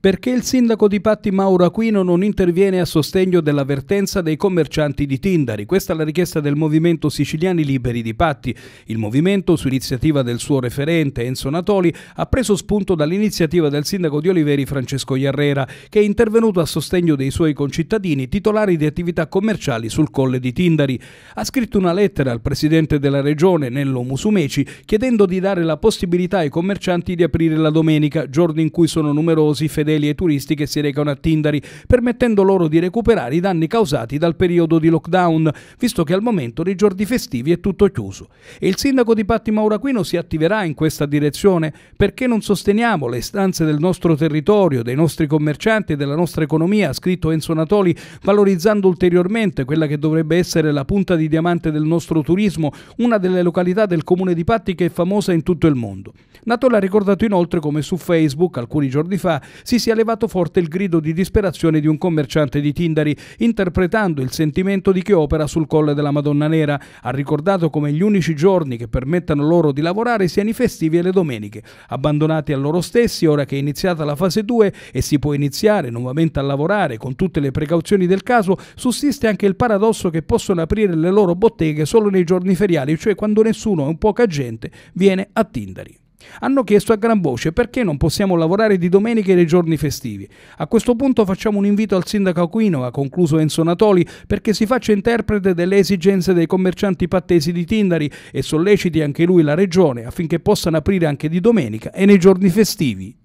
Perché il sindaco di Patti Mauro Aquino non interviene a sostegno dell'avvertenza dei commercianti di Tindari? Questa è la richiesta del Movimento Siciliani Liberi di Patti. Il movimento, su iniziativa del suo referente Enzo Natoli, ha preso spunto dall'iniziativa del sindaco di Oliveri Francesco Iarrera, che è intervenuto a sostegno dei suoi concittadini titolari di attività commerciali sul colle di Tindari. Ha scritto una lettera al presidente della regione, Nello Musumeci, chiedendo di dare la possibilità ai commercianti di aprire la domenica, giorni in cui sono numerosi fedeli fedeli e turisti che si recano a Tindari, permettendo loro di recuperare i danni causati dal periodo di lockdown, visto che al momento nei giorni festivi è tutto chiuso. E il sindaco di Patti Mauraquino si attiverà in questa direzione perché non sosteniamo le stanze del nostro territorio, dei nostri commercianti e della nostra economia, ha scritto Enzo Natoli, valorizzando ulteriormente quella che dovrebbe essere la punta di diamante del nostro turismo, una delle località del comune di Patti che è famosa in tutto il mondo. Natoli ha ricordato inoltre come su Facebook alcuni giorni fa si si è levato forte il grido di disperazione di un commerciante di Tindari, interpretando il sentimento di chi opera sul colle della Madonna Nera. Ha ricordato come gli unici giorni che permettano loro di lavorare siano i festivi e le domeniche. Abbandonati a loro stessi, ora che è iniziata la fase 2 e si può iniziare nuovamente a lavorare con tutte le precauzioni del caso, sussiste anche il paradosso che possono aprire le loro botteghe solo nei giorni feriali, cioè quando nessuno e poca gente viene a Tindari. Hanno chiesto a gran voce perché non possiamo lavorare di domenica e nei giorni festivi. A questo punto facciamo un invito al sindaco Aquino, ha concluso Enzo Natoli, perché si faccia interprete delle esigenze dei commercianti pattesi di Tindari e solleciti anche lui la regione affinché possano aprire anche di domenica e nei giorni festivi.